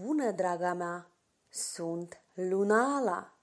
Bună, draga mea! Sunt Lunala!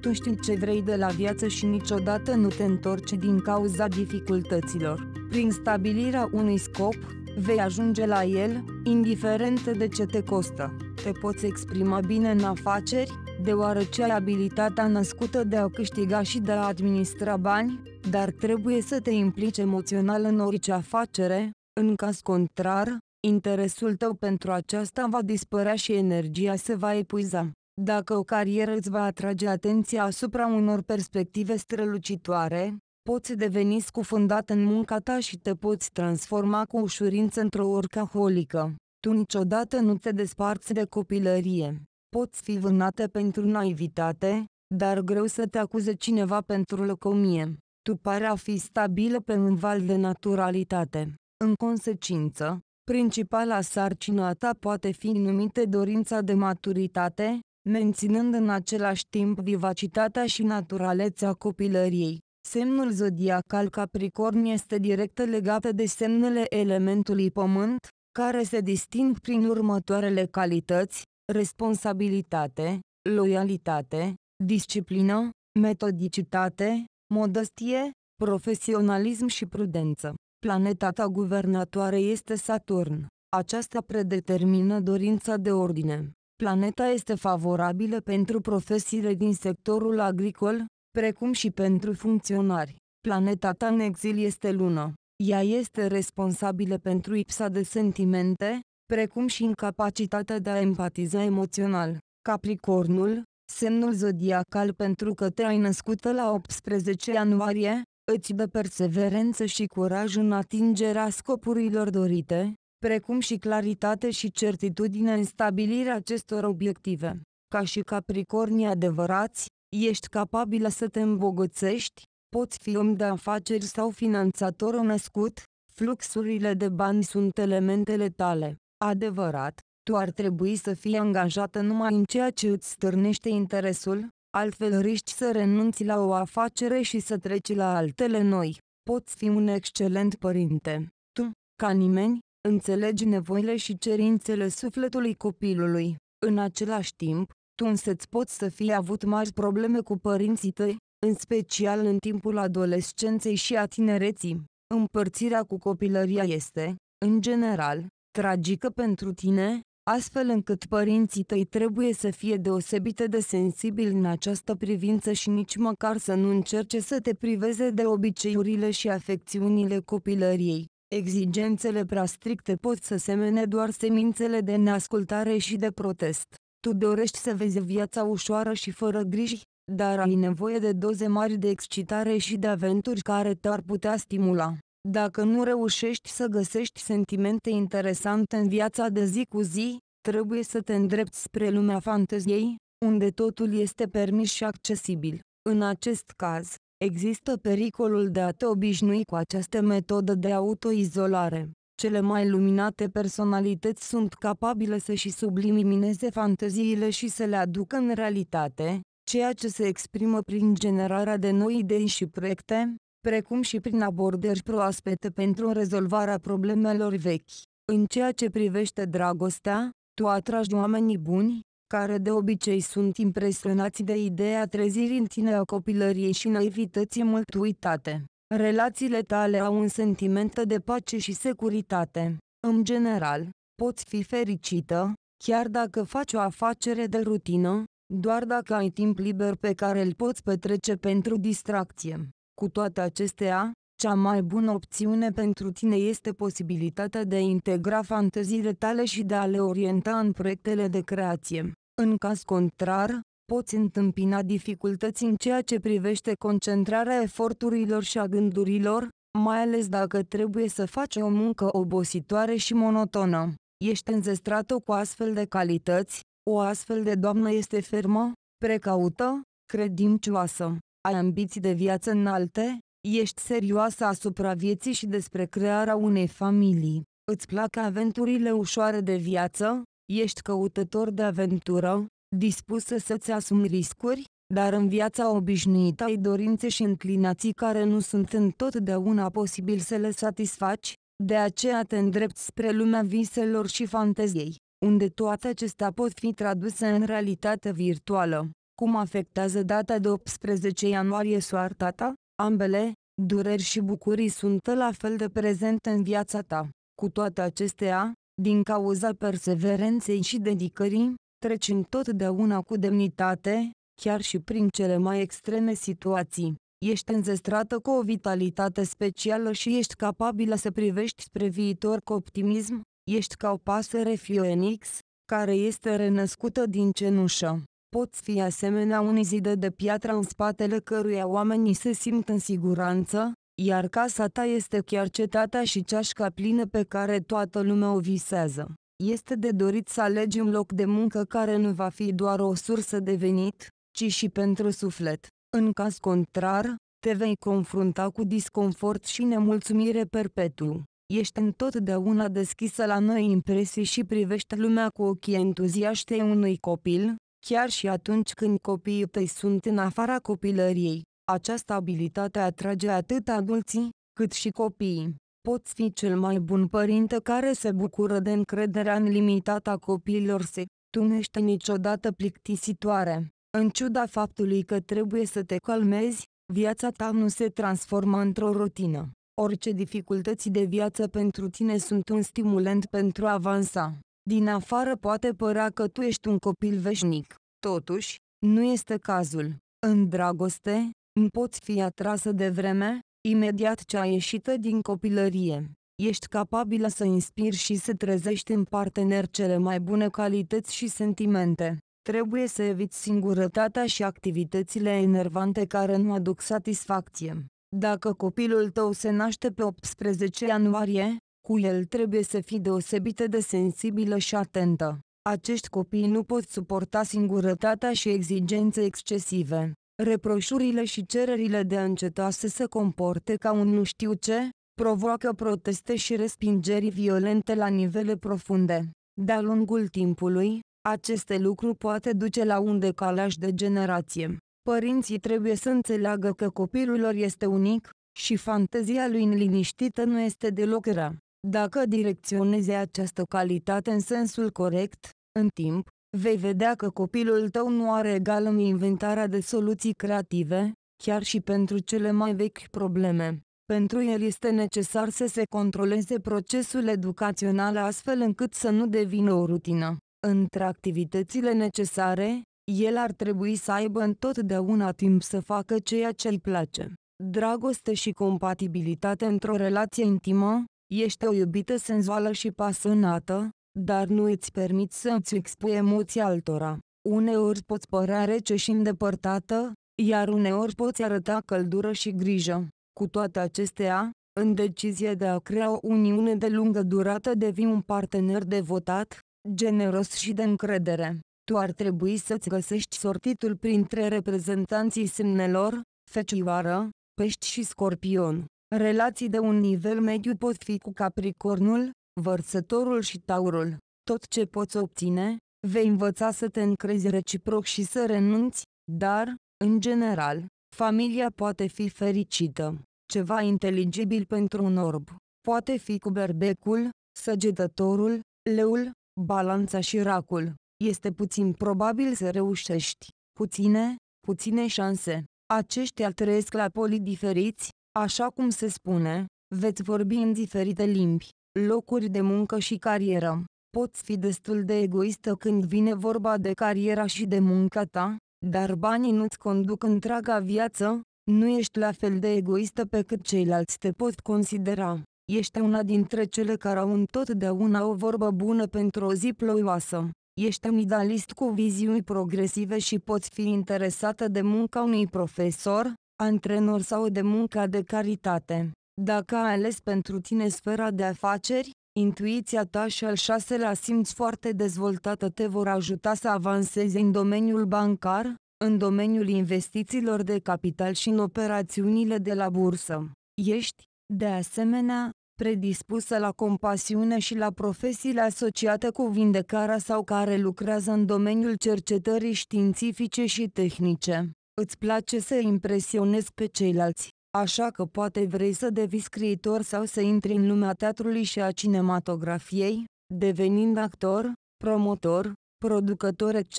Tu știi ce vrei de la viață și niciodată nu te întorci din cauza dificultăților. Prin stabilirea unui scop, vei ajunge la el, indiferent de ce te costă. Te poți exprima bine în afaceri, deoarece ai abilitatea născută de a câștiga și de a administra bani, dar trebuie să te implici emoțional în orice afacere, în caz contrar, Interesul tău pentru aceasta va dispărea și energia se va epuiza. Dacă o carieră îți va atrage atenția asupra unor perspective strălucitoare, poți deveni scufundat în munca ta și te poți transforma cu ușurință într-o orcaholică. Tu niciodată nu te desparți de copilărie. Poți fi vânată pentru naivitate, dar greu să te acuze cineva pentru lăcomie. Tu pare a fi stabilă pe un val de naturalitate. În consecință, Principala sarcină a ta poate fi numită dorința de maturitate, menținând în același timp vivacitatea și naturalețea copilăriei. Semnul zodiacal Capricorn este direct legat de semnele elementului pământ, care se disting prin următoarele calități, responsabilitate, loialitate, disciplină, metodicitate, modestie, profesionalism și prudență. Planeta ta guvernatoare este Saturn. Aceasta predetermină dorința de ordine. Planeta este favorabilă pentru profesiile din sectorul agricol, precum și pentru funcționari. Planeta ta în exil este Luna. Ea este responsabilă pentru ipsa de sentimente, precum și incapacitatea de a empatiza emoțional. Capricornul, semnul zodiacal pentru că te-ai născut la 18 ianuarie, îți dă perseverență și curaj în atingerea scopurilor dorite, precum și claritate și certitudine în stabilirea acestor obiective. Ca și capricornii adevărați, ești capabilă să te îmbogățești, poți fi om de afaceri sau finanțator născut, fluxurile de bani sunt elementele tale. Adevărat, tu ar trebui să fii angajată numai în ceea ce îți stârnește interesul, altfel riști să renunți la o afacere și să treci la altele noi. Poți fi un excelent părinte. Tu, ca nimeni, înțelegi nevoile și cerințele sufletului copilului. În același timp, tu însă-ți poți să fii avut mari probleme cu părinții tăi, în special în timpul adolescenței și a tinereții. Împărțirea cu copilăria este, în general, tragică pentru tine, astfel încât părinții tăi trebuie să fie deosebite de sensibili în această privință și nici măcar să nu încerce să te priveze de obiceiurile și afecțiunile copilăriei. Exigențele prea stricte pot să semene doar semințele de neascultare și de protest. Tu dorești să vezi viața ușoară și fără griji, dar ai nevoie de doze mari de excitare și de aventuri care te-ar putea stimula. Dacă nu reușești să găsești sentimente interesante în viața de zi cu zi, trebuie să te îndrepți spre lumea fanteziei, unde totul este permis și accesibil. În acest caz, există pericolul de a te obișnui cu această metodă de autoizolare. Cele mai luminate personalități sunt capabile să și sublimineze fanteziile și să le aducă în realitate, ceea ce se exprimă prin generarea de noi idei și proiecte, precum și prin abordări proaspete pentru rezolvarea problemelor vechi. În ceea ce privește dragostea, tu atragi oamenii buni, care de obicei sunt impresionați de ideea trezirii în tine a copilăriei și naivității mult uitate. Relațiile tale au un sentiment de pace și securitate. În general, poți fi fericită, chiar dacă faci o afacere de rutină, doar dacă ai timp liber pe care îl poți petrece pentru distracție. Cu toate acestea, cea mai bună opțiune pentru tine este posibilitatea de a integra fanteziile tale și de a le orienta în proiectele de creație. În caz contrar, poți întâmpina dificultăți în ceea ce privește concentrarea eforturilor și a gândurilor, mai ales dacă trebuie să faci o muncă obositoare și monotonă. Ești înzestrată cu astfel de calități, o astfel de doamnă este fermă, precaută, credincioasă, ai ambiții de viață înalte? Ești serioasă asupra vieții și despre crearea unei familii? Îți plac aventurile ușoare de viață? Ești căutător de aventură? Dispusă să-ți asumi riscuri? Dar în viața obișnuită ai dorințe și înclinații care nu sunt întotdeauna posibil să le satisfaci? De aceea te îndrepți spre lumea viselor și fanteziei, unde toate acestea pot fi traduse în realitate virtuală. Cum afectează data de 18 ianuarie soarta ta? Ambele, dureri și bucurii sunt la fel de prezente în viața ta. Cu toate acestea, din cauza perseverenței și dedicării, treci întotdeauna cu demnitate, chiar și prin cele mai extreme situații. Ești înzestrată cu o vitalitate specială și ești capabilă să privești spre viitor cu optimism, ești ca o pasăre Phoenix, care este renăscută din cenușă poți fi asemenea un zid de piatră în spatele căruia oamenii se simt în siguranță, iar casa ta este chiar cetatea și ceașca plină pe care toată lumea o visează. Este de dorit să alegi un loc de muncă care nu va fi doar o sursă de venit, ci și pentru suflet. În caz contrar, te vei confrunta cu disconfort și nemulțumire perpetu. Ești întotdeauna deschisă la noi impresii și privești lumea cu ochii entuziaștei unui copil, Chiar și atunci când copiii tăi sunt în afara copilăriei, această abilitate atrage atât adulții, cât și copiii. Poți fi cel mai bun părinte care se bucură de încrederea nelimitată a copiilor se, tu nu ești niciodată plictisitoare. În ciuda faptului că trebuie să te calmezi, viața ta nu se transformă într-o rutină. Orice dificultăți de viață pentru tine sunt un stimulant pentru a avansa. Din afară poate părea că tu ești un copil veșnic. Totuși, nu este cazul. În dragoste, îmi poți fi atrasă de vreme, imediat ce ai ieșită din copilărie. Ești capabilă să inspiri și să trezești în partener cele mai bune calități și sentimente. Trebuie să eviți singurătatea și activitățile enervante care nu aduc satisfacție. Dacă copilul tău se naște pe 18 ianuarie, cu el trebuie să fii deosebită de sensibilă și atentă. Acești copii nu pot suporta singurătatea și exigențe excesive. Reproșurile și cererile de a înceta să se comporte ca un nu știu ce, provoacă proteste și respingeri violente la nivele profunde. De-a lungul timpului, aceste lucruri poate duce la un decalaj de generație. Părinții trebuie să înțeleagă că copilul lor este unic, și fantezia lui înliniștită nu este deloc rea. Dacă direcționezi această calitate în sensul corect, în timp, vei vedea că copilul tău nu are egal în inventarea de soluții creative, chiar și pentru cele mai vechi probleme. Pentru el este necesar să se controleze procesul educațional astfel încât să nu devină o rutină. Între activitățile necesare, el ar trebui să aibă întotdeauna timp să facă ceea ce îi place. Dragoste și compatibilitate într-o relație intimă, Ești o iubită senzuală și pasionată, dar nu îți permiți să îți expui emoții altora. Uneori poți părea rece și îndepărtată, iar uneori poți arăta căldură și grijă. Cu toate acestea, în decizie de a crea o uniune de lungă durată devii un partener devotat, generos și de încredere. Tu ar trebui să-ți găsești sortitul printre reprezentanții semnelor, fecioară, pești și scorpion. Relații de un nivel mediu pot fi cu Capricornul, Vărsătorul și Taurul. Tot ce poți obține, vei învăța să te încrezi reciproc și să renunți, dar, în general, familia poate fi fericită. Ceva inteligibil pentru un orb. Poate fi cu berbecul, săgetătorul, leul, balanța și racul. Este puțin probabil să reușești. Puține, puține șanse. Aceștia trăiesc la poli diferiți, Așa cum se spune, veți vorbi în diferite limbi, locuri de muncă și carieră. Poți fi destul de egoistă când vine vorba de cariera și de munca ta, dar banii nu-ți conduc întreaga viață, nu ești la fel de egoistă pe cât ceilalți te pot considera. Ești una dintre cele care au întotdeauna o vorbă bună pentru o zi ploioasă. Ești un idealist cu viziuni progresive și poți fi interesată de munca unui profesor, antrenor sau de munca de caritate. Dacă ai ales pentru tine sfera de afaceri, intuiția ta și al șaselea simț foarte dezvoltată te vor ajuta să avansezi în domeniul bancar, în domeniul investițiilor de capital și în operațiunile de la bursă. Ești, de asemenea, predispusă la compasiune și la profesiile asociate cu vindecarea sau care lucrează în domeniul cercetării științifice și tehnice. Îți place să impresionezi pe ceilalți, așa că poate vrei să devii scriitor sau să intri în lumea teatrului și a cinematografiei, devenind actor, promotor, producător etc.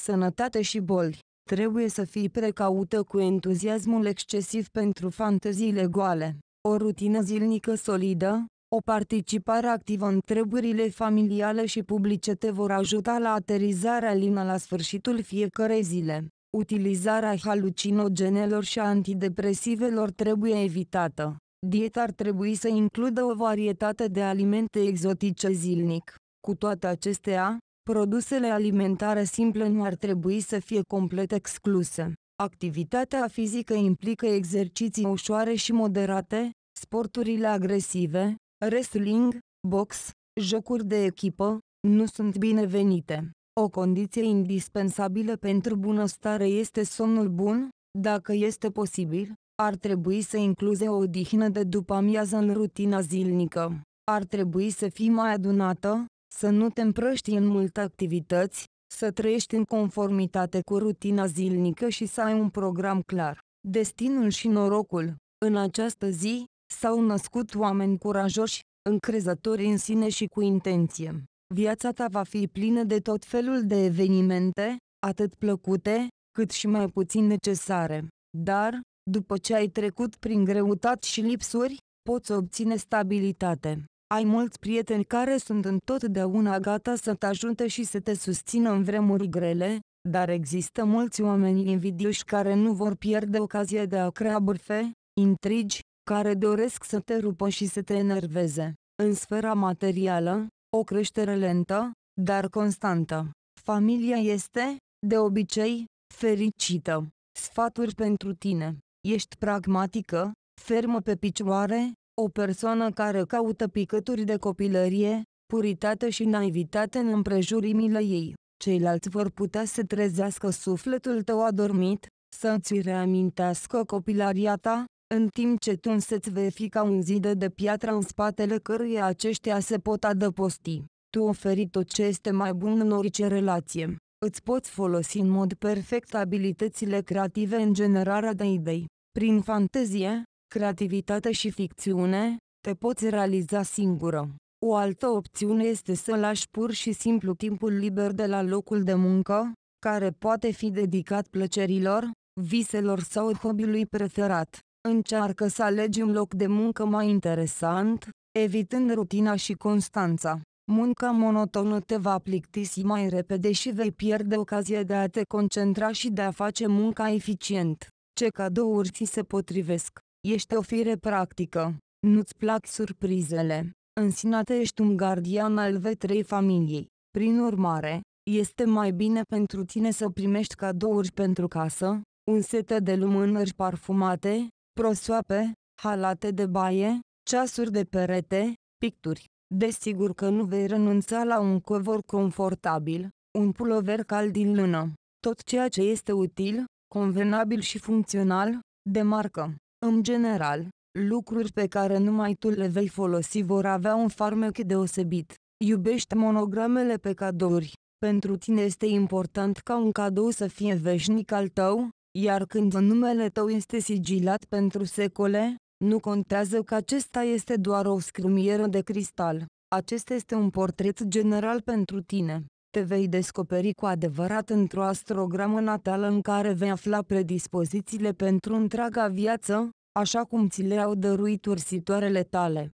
Sănătate și boli. Trebuie să fii precaută cu entuziasmul excesiv pentru fanteziile goale. O rutină zilnică solidă, o participare activă în treburile familiale și publice te vor ajuta la aterizarea lină la sfârșitul fiecărei zile. Utilizarea halucinogenelor și antidepresivelor trebuie evitată. Dieta ar trebui să includă o varietate de alimente exotice zilnic. Cu toate acestea, produsele alimentare simple nu ar trebui să fie complet excluse. Activitatea fizică implică exerciții ușoare și moderate, sporturile agresive, wrestling, box, jocuri de echipă, nu sunt binevenite. O condiție indispensabilă pentru bunăstare este somnul bun, dacă este posibil, ar trebui să incluze o odihnă de după amiază în rutina zilnică. Ar trebui să fii mai adunată, să nu te împrăști în multe activități, să trăiești în conformitate cu rutina zilnică și să ai un program clar. Destinul și norocul. În această zi, s-au născut oameni curajoși, încrezători în sine și cu intenție. Viața ta va fi plină de tot felul de evenimente, atât plăcute, cât și mai puțin necesare. Dar, după ce ai trecut prin greutăți și lipsuri, poți obține stabilitate. Ai mulți prieteni care sunt întotdeauna gata să te ajute și să te susțină în vremuri grele, dar există mulți oameni invidioși care nu vor pierde ocazia de a crea bârfe, intrigi, care doresc să te rupă și să te enerveze. În sfera materială, o creștere lentă, dar constantă. Familia este, de obicei, fericită. Sfaturi pentru tine. Ești pragmatică, fermă pe picioare, o persoană care caută picături de copilărie, puritate și naivitate în împrejurimile ei. Ceilalți vor putea să trezească sufletul tău adormit, să-ți reamintească copilaria ta, în timp ce tu însăți vei fi ca un zid de piatră în spatele căruia aceștia se pot adăposti. Tu oferi tot ce este mai bun în orice relație. Îți poți folosi în mod perfect abilitățile creative în generarea de idei. Prin fantezie, creativitate și ficțiune, te poți realiza singură. O altă opțiune este să lași pur și simplu timpul liber de la locul de muncă, care poate fi dedicat plăcerilor, viselor sau hobby-ului preferat. Încearcă să alegi un loc de muncă mai interesant, evitând rutina și constanța. Munca monotonă te va plictisi mai repede și vei pierde ocazia de a te concentra și de a face munca eficient. Ce cadouri ți se potrivesc? Ești o fire practică. Nu-ți plac surprizele. În sine ești un gardian al vetrei familiei. Prin urmare, este mai bine pentru tine să primești cadouri pentru casă, un set de lumânări parfumate, prosoape, halate de baie, ceasuri de perete, picturi. Desigur că nu vei renunța la un covor confortabil, un pulover cald din lână, tot ceea ce este util, convenabil și funcțional, de marcă. În general, lucruri pe care numai tu le vei folosi vor avea un farmec deosebit. Iubești monogramele pe cadouri. Pentru tine este important ca un cadou să fie veșnic al tău, iar când numele tău este sigilat pentru secole, nu contează că acesta este doar o scrumieră de cristal. Acesta este un portret general pentru tine. Te vei descoperi cu adevărat într-o astrogramă natală în care vei afla predispozițiile pentru întreaga viață, așa cum ți le-au dăruit ursitoarele tale.